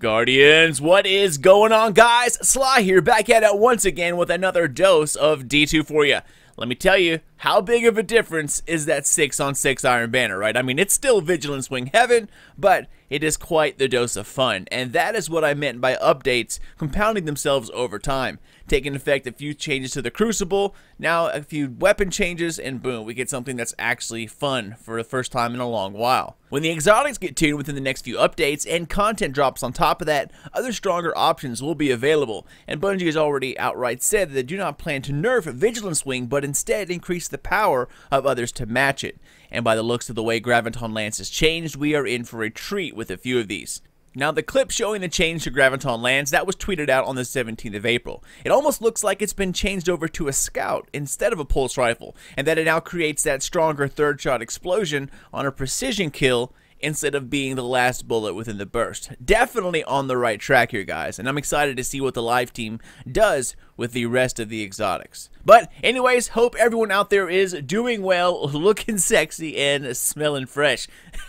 Guardians, what is going on guys? Sly here, back at it once again with another dose of D2 for you. Let me tell you, how big of a difference is that 6 on 6 Iron Banner, right? I mean, it's still Vigilance Wing Heaven, but it is quite the dose of fun, and that is what I meant by updates compounding themselves over time. Taking effect a few changes to the Crucible, now a few weapon changes, and boom, we get something that's actually fun for the first time in a long while. When the exotics get tuned within the next few updates and content drops on top of that, other stronger options will be available, and Bungie has already outright said that they do not plan to nerf Vigilance Wing, but instead increase the power of others to match it and by the looks of the way Graviton Lance has changed, we are in for a treat with a few of these. Now, the clip showing the change to Graviton Lands, that was tweeted out on the 17th of April. It almost looks like it's been changed over to a scout instead of a pulse rifle, and that it now creates that stronger third shot explosion on a precision kill instead of being the last bullet within the burst. Definitely on the right track here, guys, and I'm excited to see what the live team does with the rest of the exotics. But anyways, hope everyone out there is doing well, looking sexy, and smelling fresh.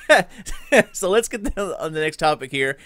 so let's get on the next topic here.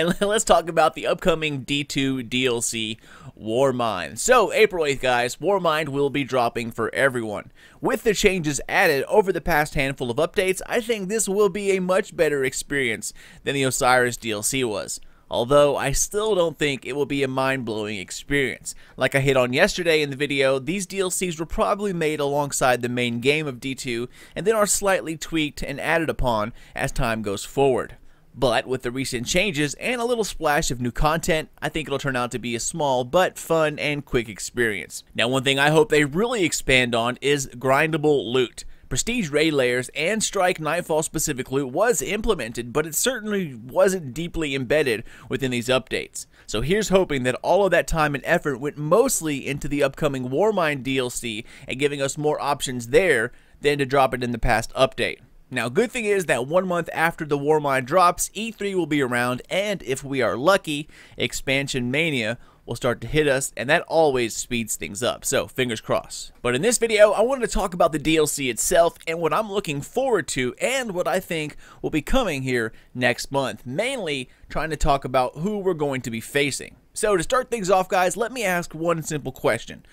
And let's talk about the upcoming D2 DLC, Warmind. So, April 8th, guys, Warmind will be dropping for everyone. With the changes added over the past handful of updates, I think this will be a much better experience than the Osiris DLC was although I still don't think it will be a mind-blowing experience. Like I hit on yesterday in the video, these DLCs were probably made alongside the main game of D2 and then are slightly tweaked and added upon as time goes forward. But with the recent changes and a little splash of new content, I think it'll turn out to be a small but fun and quick experience. Now one thing I hope they really expand on is grindable loot. Prestige raid layers and Strike Nightfall specific loot was implemented, but it certainly wasn't deeply embedded within these updates. So here's hoping that all of that time and effort went mostly into the upcoming Warmind DLC and giving us more options there than to drop it in the past update. Now, good thing is that one month after the war mine drops, E3 will be around, and if we are lucky, Expansion Mania will start to hit us, and that always speeds things up, so fingers crossed. But in this video, I wanted to talk about the DLC itself and what I'm looking forward to and what I think will be coming here next month, mainly trying to talk about who we're going to be facing. So to start things off, guys, let me ask one simple question.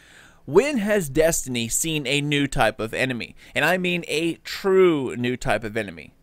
When has Destiny seen a new type of enemy? And I mean a true new type of enemy.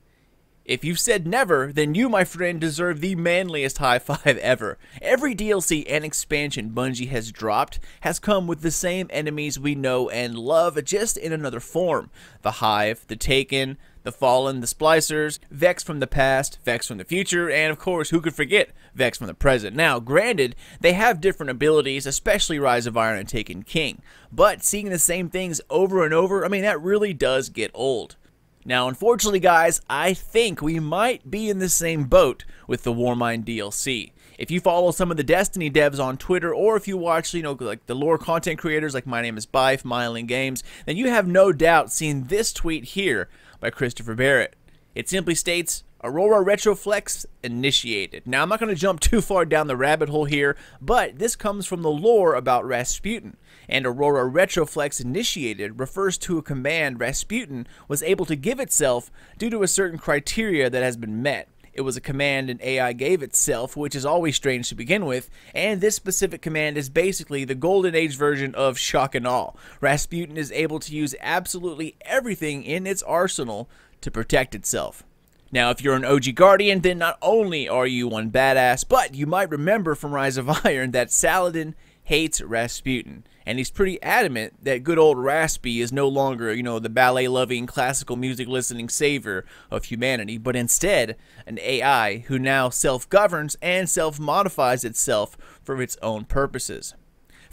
If you've said never, then you, my friend, deserve the manliest high five ever. Every DLC and expansion Bungie has dropped has come with the same enemies we know and love, just in another form. The Hive, the Taken, the Fallen, The Splicers, Vex from the past, Vex from the future, and of course, who could forget Vex from the present. Now, granted, they have different abilities, especially Rise of Iron and Taken King, but seeing the same things over and over, I mean, that really does get old. Now, unfortunately, guys, I think we might be in the same boat with the Warmind DLC. If you follow some of the Destiny devs on Twitter, or if you watch, you know, like the lore content creators like My Name is Bife, Myling Games, then you have no doubt seen this tweet here by Christopher Barrett. It simply states Aurora Retroflex initiated. Now, I'm not going to jump too far down the rabbit hole here, but this comes from the lore about Rasputin. And Aurora Retroflex initiated refers to a command Rasputin was able to give itself due to a certain criteria that has been met. It was a command an AI gave itself, which is always strange to begin with, and this specific command is basically the golden age version of shock and awe. Rasputin is able to use absolutely everything in its arsenal to protect itself. Now, if you're an OG Guardian, then not only are you one badass, but you might remember from Rise of Iron that Saladin hates Rasputin, and he's pretty adamant that good old Raspy is no longer, you know, the ballet-loving, classical music-listening savior of humanity, but instead an AI who now self-governs and self-modifies itself for its own purposes.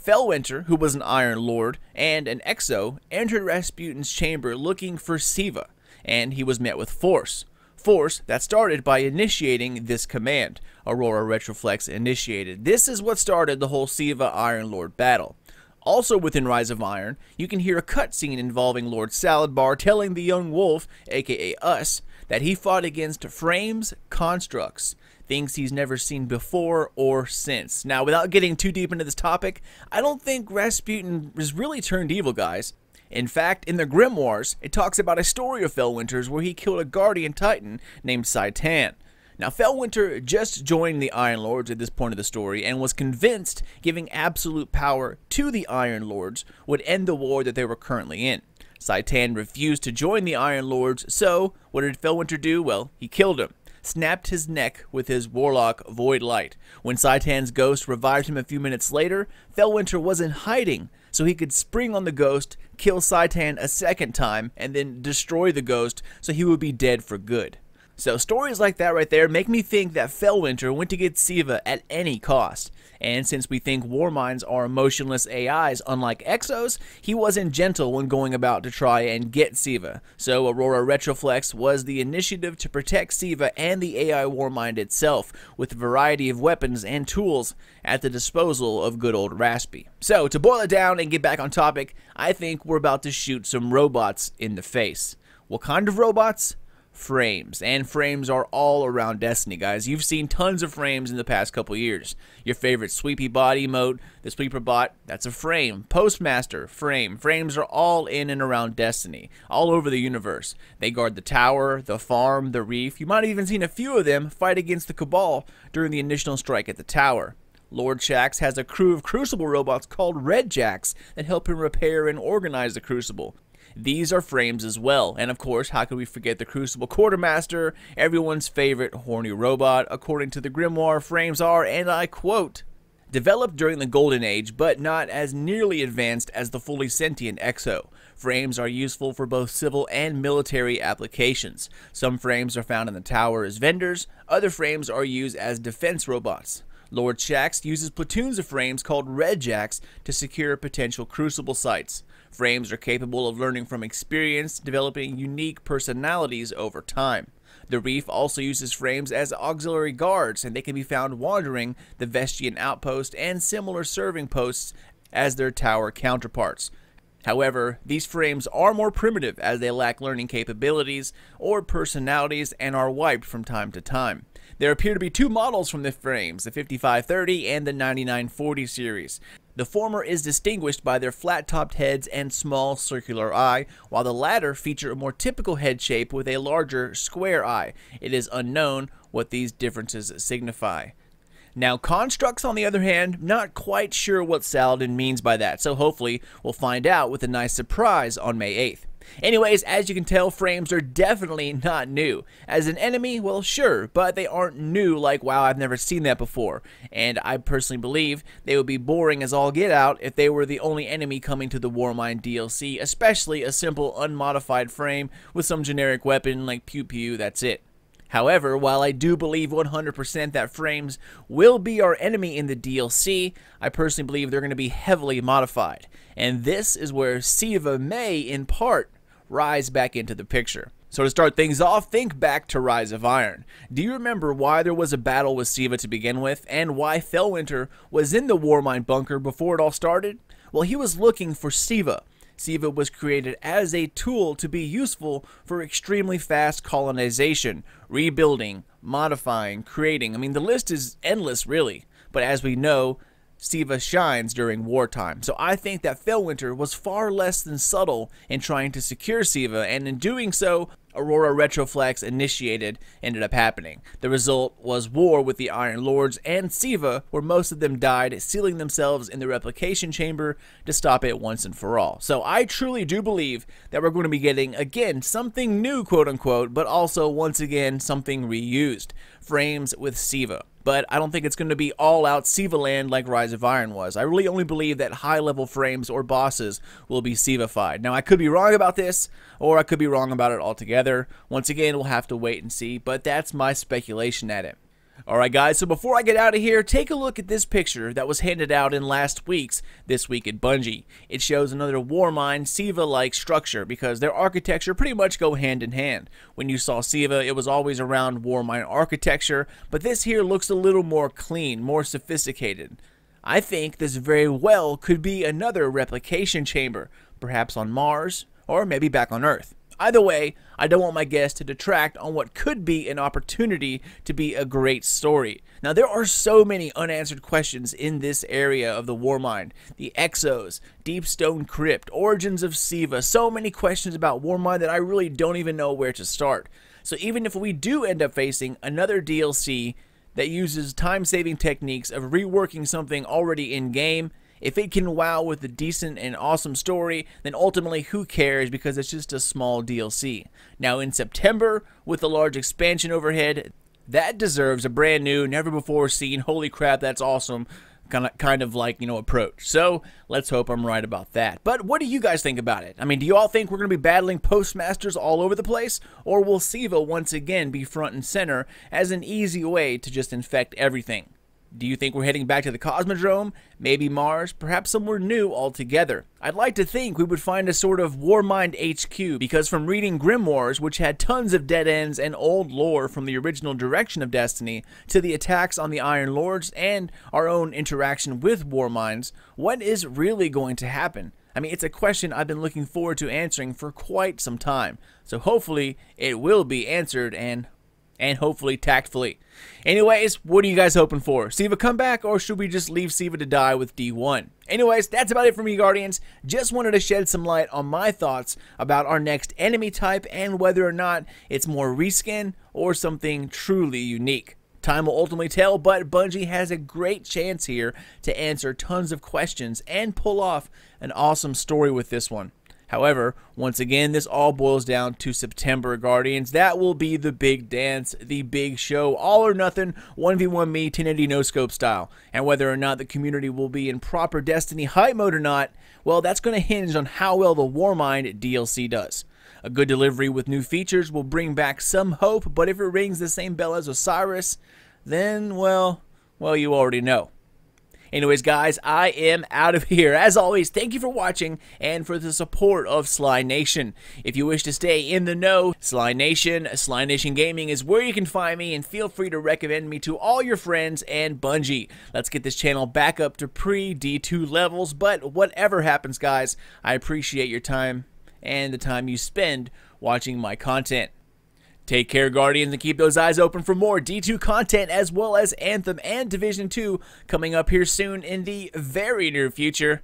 Fellwinter, who was an Iron Lord and an Exo, entered Rasputin's chamber looking for Siva, and he was met with force force that started by initiating this command. Aurora Retroflex initiated. This is what started the whole Siva Iron Lord battle. Also within Rise of Iron, you can hear a cutscene involving Lord Saladbar telling the young wolf, aka us, that he fought against frames, constructs, things he's never seen before or since. Now, without getting too deep into this topic, I don't think Rasputin is really turned evil, guys. In fact, in the Grimoires, it talks about a story of Fellwinter's where he killed a guardian titan named Saitan. Now, Fellwinter just joined the Iron Lords at this point of the story and was convinced giving absolute power to the Iron Lords would end the war that they were currently in. Saitan refused to join the Iron Lords, so what did Fellwinter do? Well, he killed him, snapped his neck with his warlock Void Light. When Saitan's ghost revived him a few minutes later, Fellwinter was in hiding, so he could spring on the ghost, kill Saitan a second time, and then destroy the ghost so he would be dead for good. So stories like that right there make me think that Fellwinter went to get Siva at any cost. And since we think war minds are emotionless AIs, unlike Exos, he wasn't gentle when going about to try and get Siva. So Aurora Retroflex was the initiative to protect Siva and the AI Warmind itself, with a variety of weapons and tools at the disposal of good old Raspy. So to boil it down and get back on topic, I think we're about to shoot some robots in the face. What kind of robots? frames, and frames are all around Destiny, guys. You've seen tons of frames in the past couple years. Your favorite sweepy body mode, the sweeper bot, that's a frame. Postmaster, frame. Frames are all in and around Destiny, all over the universe. They guard the tower, the farm, the reef. You might have even seen a few of them fight against the Cabal during the initial strike at the tower. Lord Shax has a crew of Crucible robots called Red Jacks that help him repair and organize the Crucible. These are frames as well. And of course, how could we forget the Crucible Quartermaster, everyone's favorite horny robot? According to the Grimoire, frames are, and I quote, developed during the Golden Age, but not as nearly advanced as the fully sentient Exo. Frames are useful for both civil and military applications. Some frames are found in the tower as vendors, other frames are used as defense robots. Lord Shax uses platoons of frames called Red Jacks to secure potential crucible sites. Frames are capable of learning from experience, developing unique personalities over time. The Reef also uses frames as auxiliary guards, and they can be found wandering the Vestian outpost and similar serving posts as their tower counterparts. However, these frames are more primitive as they lack learning capabilities or personalities and are wiped from time to time. There appear to be two models from the frames, the 5530 and the 9940 series. The former is distinguished by their flat-topped heads and small circular eye, while the latter feature a more typical head shape with a larger square eye. It is unknown what these differences signify. Now, constructs, on the other hand, not quite sure what Saladin means by that, so hopefully we'll find out with a nice surprise on May 8th. Anyways, as you can tell, frames are definitely not new. As an enemy, well sure, but they aren't new like wow I've never seen that before, and I personally believe they would be boring as all get out if they were the only enemy coming to the Warmind DLC, especially a simple unmodified frame with some generic weapon like pew pew, that's it. However, while I do believe 100% that frames will be our enemy in the DLC, I personally believe they're going to be heavily modified. And this is where Siva may, in part, rise back into the picture. So to start things off, think back to Rise of Iron. Do you remember why there was a battle with Siva to begin with, and why Fellwinter was in the Warmind bunker before it all started? Well, he was looking for Siva, SIVA was created as a tool to be useful for extremely fast colonization, rebuilding, modifying, creating. I mean, the list is endless, really. But as we know, Siva shines during wartime. So I think that Fellwinter was far less than subtle in trying to secure Siva, and in doing so, Aurora Retroflex initiated ended up happening. The result was war with the Iron Lords and Siva, where most of them died, sealing themselves in the replication chamber to stop it once and for all. So I truly do believe that we're going to be getting, again, something new, quote unquote, but also, once again, something reused. Frames with Siva but I don't think it's going to be all-out Siva land like Rise of Iron was. I really only believe that high-level frames or bosses will be Sivified. Now, I could be wrong about this, or I could be wrong about it altogether. Once again, we'll have to wait and see, but that's my speculation at it. Alright guys, so before I get out of here, take a look at this picture that was handed out in last week's This Week at Bungie. It shows another Warmind Siva-like structure because their architecture pretty much go hand in hand. When you saw Siva, it was always around Warmind architecture, but this here looks a little more clean, more sophisticated. I think this very well could be another replication chamber, perhaps on Mars, or maybe back on Earth. Either way, I don't want my guests to detract on what could be an opportunity to be a great story. Now, there are so many unanswered questions in this area of the Warmind. The Exos, Deep Stone Crypt, Origins of Siva, so many questions about Warmind that I really don't even know where to start. So even if we do end up facing another DLC that uses time-saving techniques of reworking something already in-game, if it can wow with a decent and awesome story, then ultimately who cares because it's just a small DLC. Now in September, with a large expansion overhead, that deserves a brand new, never before seen, holy crap, that's awesome kind of kind of like you know approach. So let's hope I'm right about that. But what do you guys think about it? I mean, do you all think we're going to be battling postmasters all over the place, or will Siva once again be front and center as an easy way to just infect everything? Do you think we're heading back to the Cosmodrome? Maybe Mars? Perhaps somewhere new altogether? I'd like to think we would find a sort of Warmind HQ, because from reading Grimoires, which had tons of dead ends and old lore from the original direction of Destiny, to the attacks on the Iron Lords and our own interaction with Warminds, what is really going to happen? I mean, it's a question I've been looking forward to answering for quite some time, so hopefully it will be answered, and and hopefully tactfully. Anyways, what are you guys hoping for? Siva come back or should we just leave Siva to die with D1? Anyways, that's about it for me, Guardians. Just wanted to shed some light on my thoughts about our next enemy type and whether or not it's more reskin or something truly unique. Time will ultimately tell, but Bungie has a great chance here to answer tons of questions and pull off an awesome story with this one. However, once again, this all boils down to September Guardians. That will be the big dance, the big show, all or nothing, 1v1 me, 1080 no scope style. And whether or not the community will be in proper Destiny hype mode or not, well, that's going to hinge on how well the Warmind DLC does. A good delivery with new features will bring back some hope, but if it rings the same bell as Osiris, then, well, well, you already know. Anyways, guys, I am out of here. As always, thank you for watching and for the support of Sly Nation. If you wish to stay in the know, Sly Nation, Sly Nation Gaming is where you can find me, and feel free to recommend me to all your friends and Bungie. Let's get this channel back up to pre-D2 levels, but whatever happens, guys, I appreciate your time and the time you spend watching my content. Take care, Guardians, and keep those eyes open for more D2 content as well as Anthem and Division 2 coming up here soon in the very near future.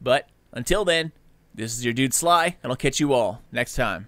But until then, this is your dude Sly, and I'll catch you all next time.